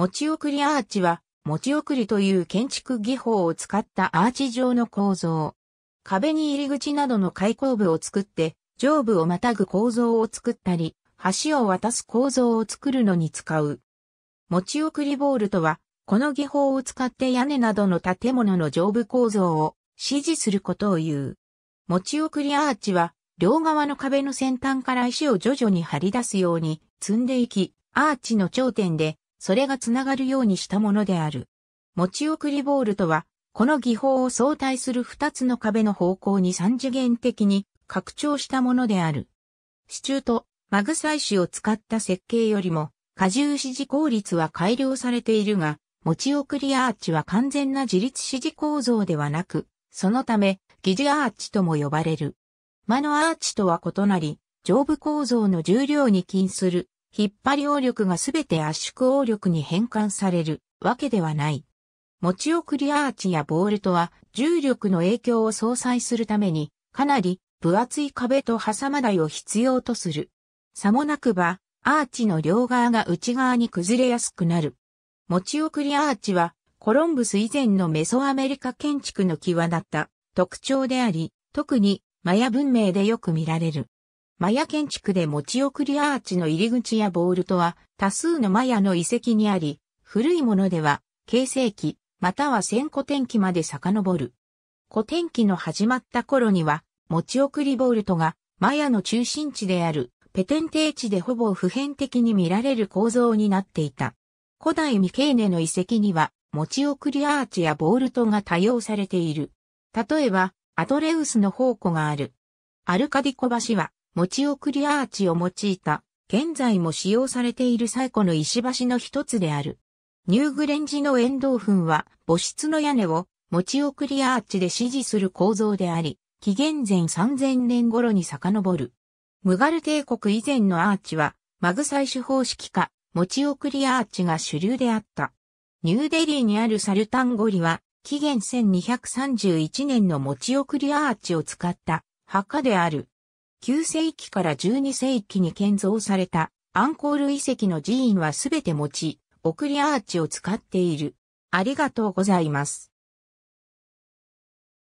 持ち送りアーチは、持ち送りという建築技法を使ったアーチ状の構造。壁に入り口などの開口部を作って、上部をまたぐ構造を作ったり、橋を渡す構造を作るのに使う。持ち送りボールとは、この技法を使って屋根などの建物の上部構造を指示することを言う。持ち送りアーチは、両側の壁の先端から石を徐々に張り出すように積んでいき、アーチの頂点でそれが繋がるようにしたものである。持ち送りボールとは、この技法を相対する二つの壁の方向に三次元的に拡張したものである。支柱とマグサイシを使った設計よりも、荷重支持効率は改良されているが、持ち送りアーチは完全な自立支持構造ではなく、そのため、疑似アーチとも呼ばれる。間のアーチとは異なり、上部構造の重量に起因する引っ張り応力がすべて圧縮応力に変換されるわけではない。持ち送りアーチやボールとは重力の影響を相殺するためにかなり分厚い壁と挟まないを必要とする。さもなくばアーチの両側が内側に崩れやすくなる。持ち送りアーチはコロンブス以前のメソアメリカ建築の際立った特徴であり、特にマヤ文明でよく見られる。マヤ建築で持ち送りアーチの入り口やボールとは多数のマヤの遺跡にあり、古いものでは、形成期、または先古天期まで遡る。古天期の始まった頃には、持ち送りボールとが、マヤの中心地である、ペテン低地でほぼ普遍的に見られる構造になっていた。古代未経年の遺跡には、持ち送りアーチやボールトが多用されている。例えば、アトレウスの宝庫がある。アルカディコ橋は、持ち送りアーチを用いた、現在も使用されている最古の石橋の一つである。ニューグレンジの遠藤墳は、母室の屋根を持ち送りアーチで支持する構造であり、紀元前3000年頃に遡る。ムガル帝国以前のアーチは、マグ採取方式か、持ち送りアーチが主流であった。ニューデリーにあるサルタンゴリは、紀元1231年の持ち送りアーチを使った墓である。9世紀から12世紀に建造されたアンコール遺跡の寺院はすべて持ち、送りアーチを使っている。ありがとうございます。